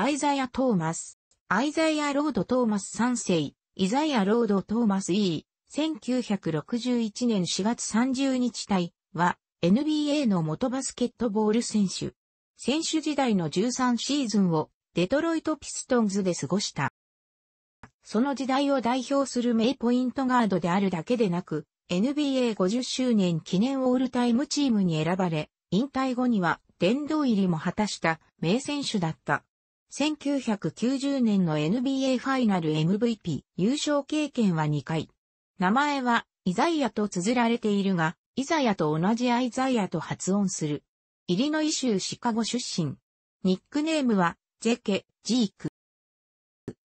アイザヤ・トーマス。アイザイア・ロード・トーマス3世、イザイア・ロード・トーマス E、1961年4月30日対は、NBA の元バスケットボール選手。選手時代の13シーズンを、デトロイト・ピストンズで過ごした。その時代を代表する名ポイントガードであるだけでなく、NBA50 周年記念オールタイムチームに選ばれ、引退後には殿堂入りも果たした名選手だった。1990年の NBA ファイナル MVP 優勝経験は2回。名前はイザイアと綴られているが、イザヤと同じアイザイアと発音する。イリノイ州シカゴ出身。ニックネームは、ジェケ、ジーク。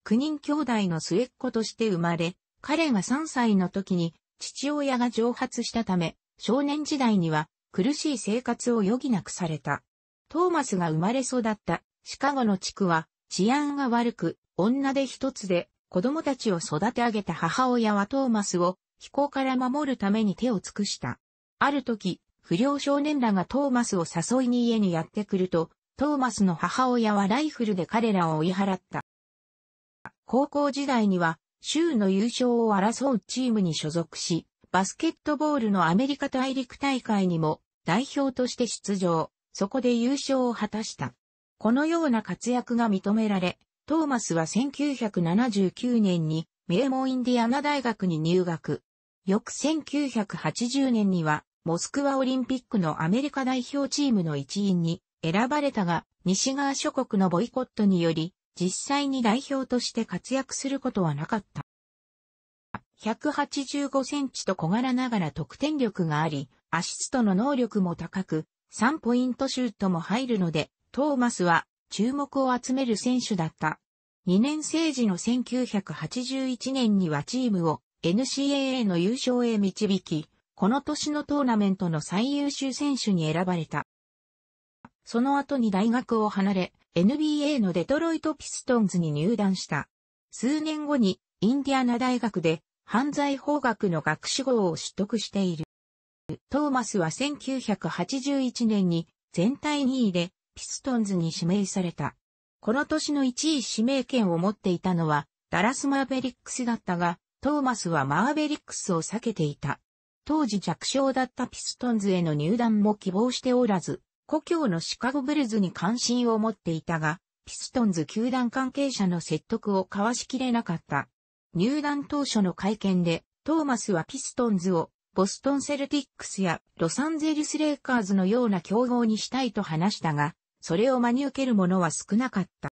9人兄弟の末っ子として生まれ、彼が3歳の時に父親が蒸発したため、少年時代には苦しい生活を余儀なくされた。トーマスが生まれ育ったシカゴの地区は治安が悪く、女で一つで子供たちを育て上げた母親はトーマスを非行から守るために手を尽くした。ある時、不良少年らがトーマスを誘いに家にやってくると、トーマスの母親はライフルで彼らを追い払った。高校時代には、州の優勝を争うチームに所属し、バスケットボールのアメリカ大陸大会にも代表として出場、そこで優勝を果たした。このような活躍が認められ、トーマスは1979年に名門インディアナ大学に入学。翌1980年には、モスクワオリンピックのアメリカ代表チームの一員に選ばれたが、西側諸国のボイコットにより、実際に代表として活躍することはなかった。185センチと小柄ながら得点力があり、アシストの能力も高く、3ポイントシュートも入るので、トーマスは注目を集める選手だった。2年生時の1981年にはチームを NCAA の優勝へ導き、この年のトーナメントの最優秀選手に選ばれた。その後に大学を離れ、NBA のデトロイトピストンズに入団した。数年後にインディアナ大学で犯罪法学の学士号を取得している。トーマスは1981年に全体2位でピストンズに指名された。この年の1位指名権を持っていたのは、ダラス・マーベリックスだったが、トーマスはマーベリックスを避けていた。当時弱小だったピストンズへの入団も希望しておらず、故郷のシカゴブルズに関心を持っていたが、ピストンズ球団関係者の説得を交わしきれなかった。入団当初の会見で、トーマスはピストンズをボストンセルティックスやロサンゼルスレイカーズのような競合にしたいと話したが、それを真に受ける者は少なかった。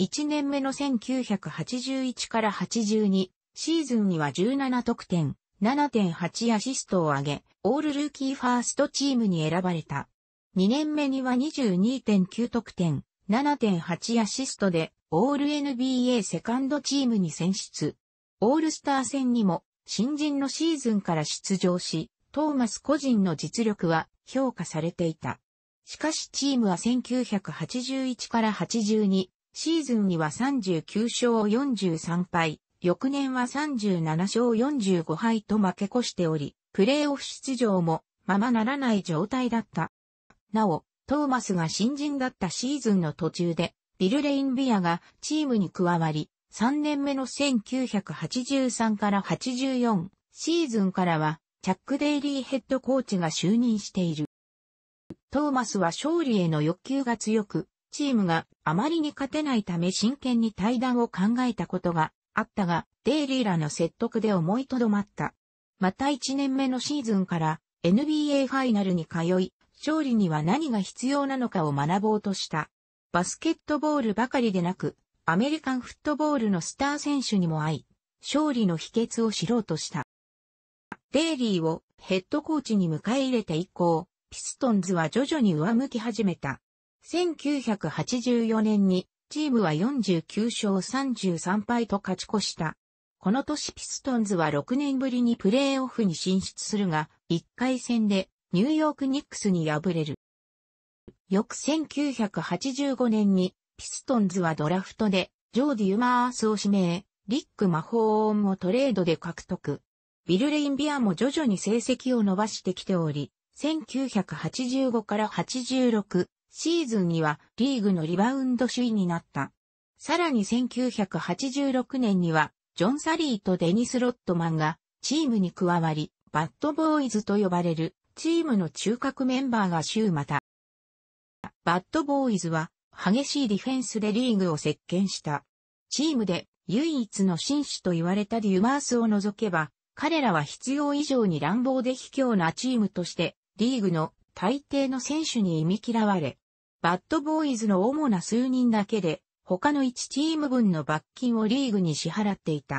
1年目の1981から82シーズンには17得点、7.8アシストを上げ、オールルーキーファーストチームに選ばれた。2年目には22.9得点、7.8アシストで、オール NBA セカンドチームに選出。オールスター戦にも、新人のシーズンから出場し、トーマス個人の実力は評価されていた。しかしチームは1981から82シーズンには39勝43敗、翌年は37勝45敗と負け越しており、プレーオフ出場もままならない状態だった。なお、トーマスが新人だったシーズンの途中で、ビル・レインビアがチームに加わり、3年目の1983から84シーズンからは、チャック・デイリーヘッドコーチが就任している。トーマスは勝利への欲求が強く、チームがあまりに勝てないため真剣に対談を考えたことがあったが、デイリーらの説得で思いとどまった。また1年目のシーズンから NBA ファイナルに通い、勝利には何が必要なのかを学ぼうとした。バスケットボールばかりでなく、アメリカンフットボールのスター選手にも会い、勝利の秘訣を知ろうとした。デイリーをヘッドコーチに迎え入れて以降、ピストンズは徐々に上向き始めた。1984年にチームは49勝33敗と勝ち越した。この年ピストンズは6年ぶりにプレーオフに進出するが、1回戦でニューヨークニックスに敗れる。翌1985年にピストンズはドラフトでジョーディ・ウマースを指名、リック・マホーンをトレードで獲得。ビル・レインビアも徐々に成績を伸ばしてきており、1985から86シーズンにはリーグのリバウンド首位になった。さらに1986年にはジョン・サリーとデニス・ロットマンがチームに加わり、バッドボーイズと呼ばれるチームの中核メンバーが週また。バッドボーイズは激しいディフェンスでリーグを席巻した。チームで唯一の紳士と言われたデュマースを除けば、彼らは必要以上に乱暴で卑怯なチームとしてリーグの大抵の選手に忌み嫌われ、バッドボーイズの主な数人だけで、他の1チーム分の罰金をリーグに支払っていた。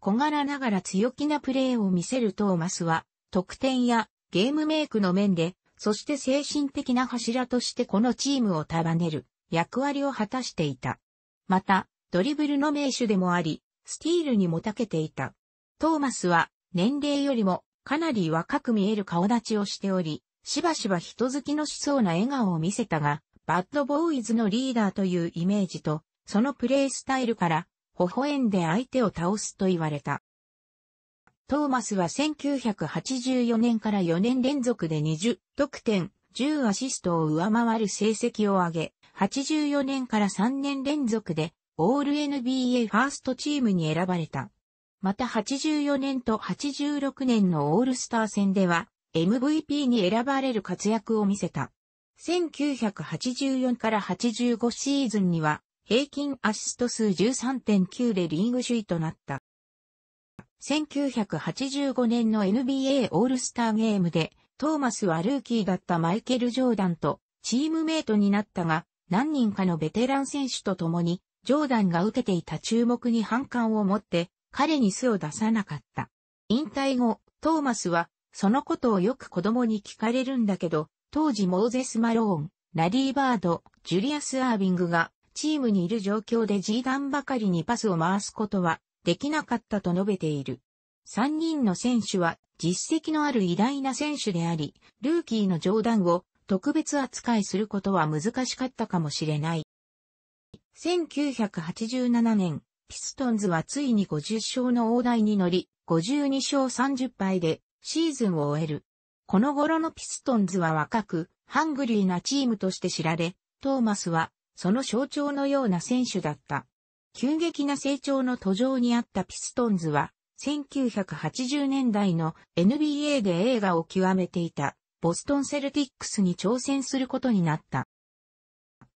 小柄ながら強気なプレーを見せるトーマスは、得点やゲームメイクの面で、そして精神的な柱としてこのチームを束ねる役割を果たしていた。また、ドリブルの名手でもあり、スティールにもたけていた。トーマスは年齢よりもかなり若く見える顔立ちをしており、しばしば人好きのしそうな笑顔を見せたが、バッドボーイズのリーダーというイメージと、そのプレイスタイルから、微笑んで相手を倒すと言われた。トーマスは1984年から4年連続で20得点、10アシストを上回る成績を上げ、84年から3年連続で、オール NBA ファーストチームに選ばれた。また84年と86年のオールスター戦では MVP に選ばれる活躍を見せた。1984から85シーズンには平均アシスト数13.9でリーグ首位となった。1985年の NBA オールスターゲームでトーマスはルーキーだったマイケル・ジョーダンとチームメイトになったが何人かのベテラン選手と共にジョーダンが受けていた注目に反感を持って彼に巣を出さなかった。引退後、トーマスは、そのことをよく子供に聞かれるんだけど、当時モーゼス・マローン、ラリー・バード、ジュリアス・アービングが、チームにいる状況でジーダンばかりにパスを回すことは、できなかったと述べている。3人の選手は、実績のある偉大な選手であり、ルーキーの冗談を特別扱いすることは難しかったかもしれない。1987年、ピストンズはついに50勝の大台に乗り、52勝30敗でシーズンを終える。この頃のピストンズは若く、ハングリーなチームとして知られ、トーマスはその象徴のような選手だった。急激な成長の途上にあったピストンズは、1980年代の NBA で映画を極めていたボストンセルティックスに挑戦することになった。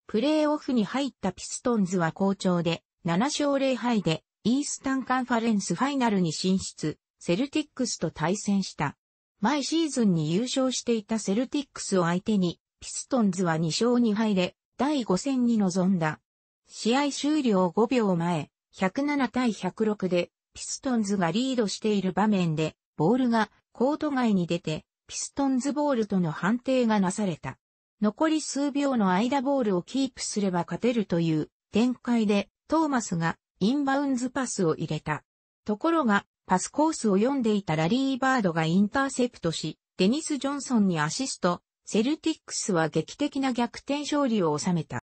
プレーオフに入ったピストンズは好調で、7勝0敗でイースタンカンファレンスファイナルに進出、セルティックスと対戦した。前シーズンに優勝していたセルティックスを相手に、ピストンズは2勝2敗で、第5戦に臨んだ。試合終了5秒前、107対106で、ピストンズがリードしている場面で、ボールがコート外に出て、ピストンズボールとの判定がなされた。残り数秒の間ボールをキープすれば勝てるという展開で、トーマスがインバウンズパスを入れた。ところが、パスコースを読んでいたラリー・バードがインターセプトし、デニス・ジョンソンにアシスト、セルティックスは劇的な逆転勝利を収めた。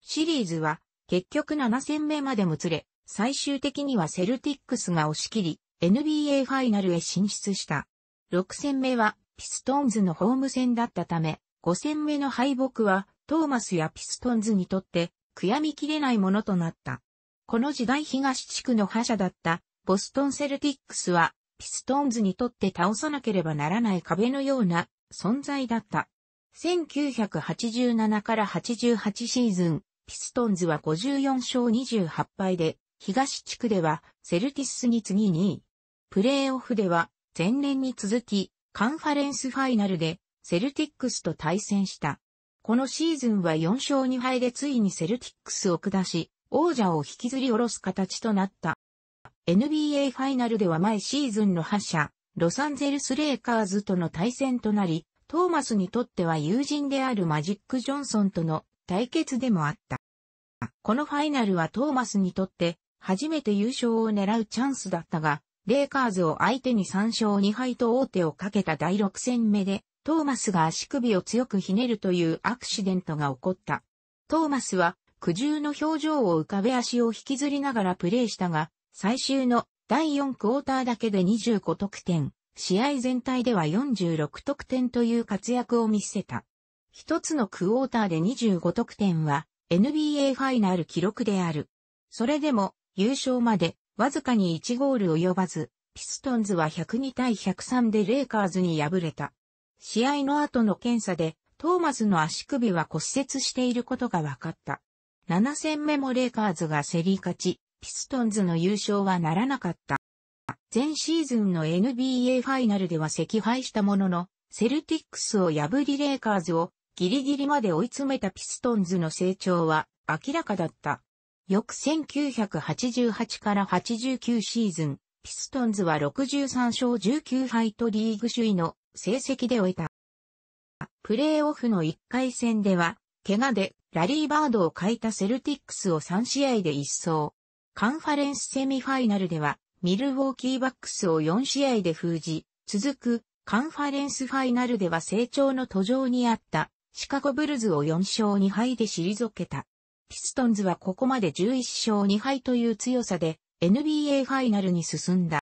シリーズは結局7戦目までもつれ、最終的にはセルティックスが押し切り、NBA ファイナルへ進出した。6戦目はピストンズのホーム戦だったため、5戦目の敗北はトーマスやピストンズにとって悔やみきれないものとなった。この時代東地区の覇者だったボストンセルティックスはピストンズにとって倒さなければならない壁のような存在だった。1987から88シーズン、ピストンズは54勝28敗で、東地区ではセルティスに次に位。プレーオフでは前年に続き、カンファレンスファイナルでセルティックスと対戦した。このシーズンは4勝2敗でついにセルティックスを下し、王者を引きずり下ろす形となった。NBA ファイナルでは前シーズンの覇者、ロサンゼルス・レイカーズとの対戦となり、トーマスにとっては友人であるマジック・ジョンソンとの対決でもあった。このファイナルはトーマスにとって初めて優勝を狙うチャンスだったが、レイカーズを相手に3勝2敗と王手をかけた第6戦目でトーマスが足首を強くひねるというアクシデントが起こった。トーマスは苦渋の表情を浮かべ足を引きずりながらプレーしたが、最終の第4クォーターだけで25得点、試合全体では46得点という活躍を見せた。一つのクォーターで25得点は NBA ファイナル記録である。それでも優勝までわずかに1ゴール及ばず、ピストンズは102対103でレイカーズに敗れた。試合の後の検査で、トーマスの足首は骨折していることが分かった。7戦目もレイカーズが競り勝ち、ピストンズの優勝はならなかった。前シーズンの NBA ファイナルでは赤敗したものの、セルティックスを破りレイカーズをギリギリまで追い詰めたピストンズの成長は明らかだった。翌1988から89シーズン、ピストンズは63勝19敗とリーグ首位の成績で終えた。プレーオフの1回戦では、怪我でラリーバードを欠いたセルティックスを3試合で一掃。カンファレンスセミファイナルでは、ミルウォーキーバックスを4試合で封じ、続くカンファレンスファイナルでは成長の途上にあったシカゴブルズを4勝2敗で退けた。ピストンズはここまで11勝2敗という強さで NBA ファイナルに進んだ。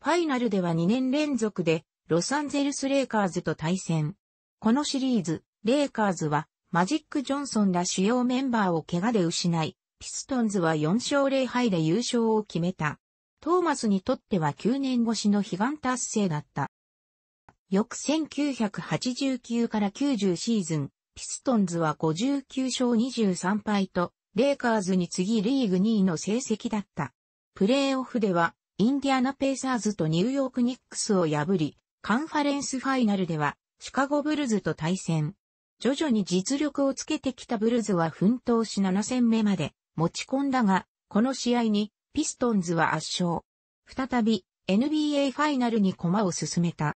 ファイナルでは2年連続でロサンゼルスレイカーズと対戦。このシリーズ、レイカーズは、マジック・ジョンソンら主要メンバーを怪我で失い、ピストンズは4勝0敗で優勝を決めた。トーマスにとっては9年越しの悲願達成だった。翌1989から90シーズン、ピストンズは59勝23敗と、レイカーズに次リーグ2位の成績だった。プレーオフでは、インディアナペイサーズとニューヨークニックスを破り、カンファレンスファイナルでは、シカゴブルズと対戦。徐々に実力をつけてきたブルズは奮闘し7戦目まで持ち込んだが、この試合にピストンズは圧勝。再び NBA ファイナルに駒を進めた。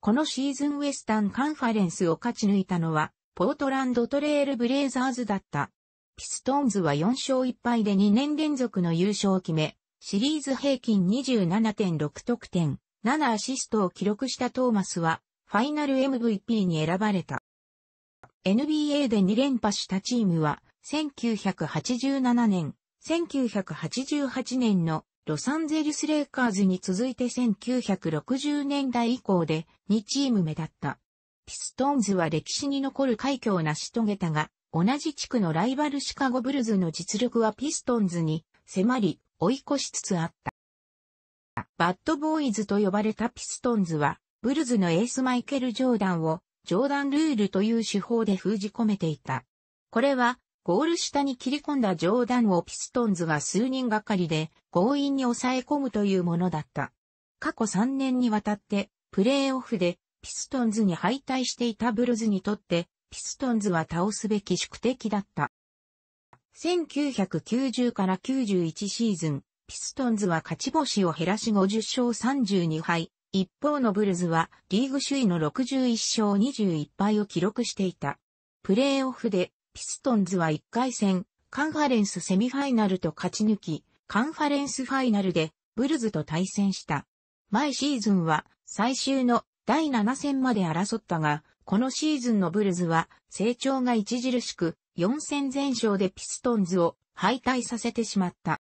このシーズンウエスタンカンファレンスを勝ち抜いたのは、ポートランドトレールブレイザーズだった。ピストンズは4勝1敗で2年連続の優勝を決め、シリーズ平均27.6得点、7アシストを記録したトーマスは、ファイナル MVP に選ばれた。NBA で2連覇したチームは、1987年、1988年のロサンゼルスレイカーズに続いて1960年代以降で2チーム目だった。ピストンズは歴史に残る快挙を成し遂げたが、同じ地区のライバルシカゴブルズの実力はピストンズに迫り追い越しつつあった。バッドボーイズと呼ばれたピストンズは、ブルズのエースマイケル・ジョーダンを、ジョーダンルールという手法で封じ込めていた。これは、ゴール下に切り込んだジョーダンをピストンズが数人がかりで強引に抑え込むというものだった。過去3年にわたって、プレーオフでピストンズに敗退していたブルズにとって、ピストンズは倒すべき宿敵だった。1990から91シーズン、ピストンズは勝ち星を減らし50勝32敗。一方のブルズはリーグ首位の61勝21敗を記録していた。プレーオフでピストンズは1回戦、カンファレンスセミファイナルと勝ち抜き、カンファレンスファイナルでブルズと対戦した。前シーズンは最終の第7戦まで争ったが、このシーズンのブルズは成長が著しく4戦全勝でピストンズを敗退させてしまった。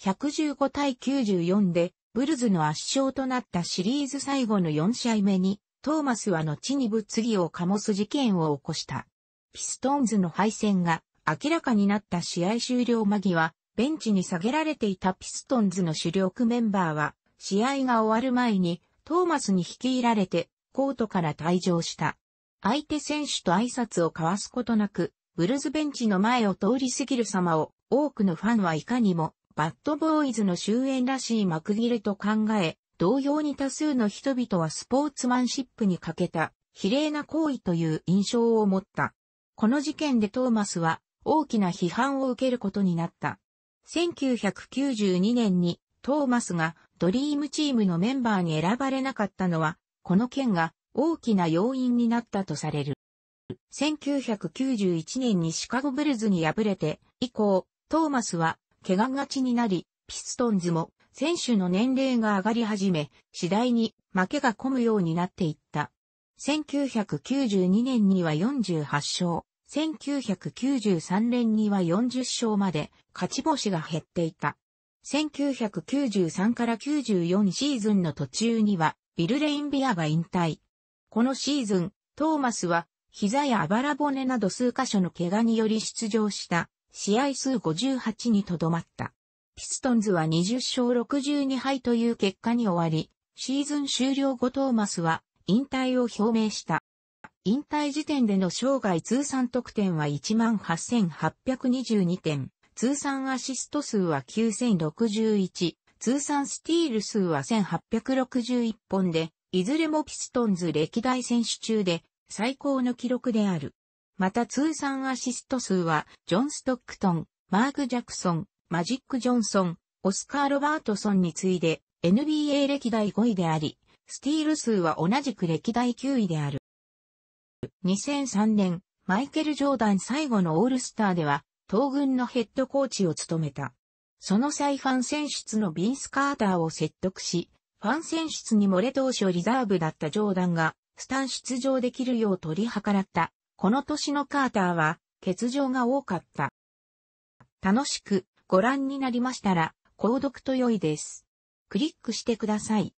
115対94で、ブルズの圧勝となったシリーズ最後の4試合目に、トーマスは後に物議を醸す事件を起こした。ピストンズの敗戦が明らかになった試合終了間際、ベンチに下げられていたピストンズの主力メンバーは、試合が終わる前にトーマスに率いられてコートから退場した。相手選手と挨拶を交わすことなく、ブルズベンチの前を通り過ぎる様を多くのファンはいかにもバッドボーイズの終焉らしい幕切れと考え、同様に多数の人々はスポーツマンシップに欠けた、比例な行為という印象を持った。この事件でトーマスは大きな批判を受けることになった。1992年にトーマスがドリームチームのメンバーに選ばれなかったのは、この件が大きな要因になったとされる。1991年にシカゴブルズに敗れて以降、トーマスは怪我がちになり、ピストンズも選手の年齢が上がり始め、次第に負けが込むようになっていった。1992年には48勝、1993年には40勝まで勝ち星が減っていた。1993から94シーズンの途中にはビル・レインビアが引退。このシーズン、トーマスは膝やあばら骨など数箇所の怪我により出場した試合数58にとどまった。ピストンズは20勝62敗という結果に終わり、シーズン終了後トーマスは引退を表明した。引退時点での生涯通算得点は18,822点、通算アシスト数は9,061、通算スティール数は1,861本で、いずれもピストンズ歴代選手中で最高の記録である。また通算アシスト数は、ジョン・ストックトン、マーク・ジャクソン、マジック・ジョンソン、オスカー・ロバートソンに次いで NBA 歴代5位であり、スティール数は同じく歴代9位である。2003年、マイケル・ジョーダン最後のオールスターでは、東軍のヘッドコーチを務めた。その際ファン選出のビンス・カーターを説得し、ファン選出に漏れ当初リザーブだったジョーダンが、スタン出場できるよう取り計らったこの年のカーターは欠場が多かった。楽しくご覧になりましたら、購読と良いです。クリックしてください。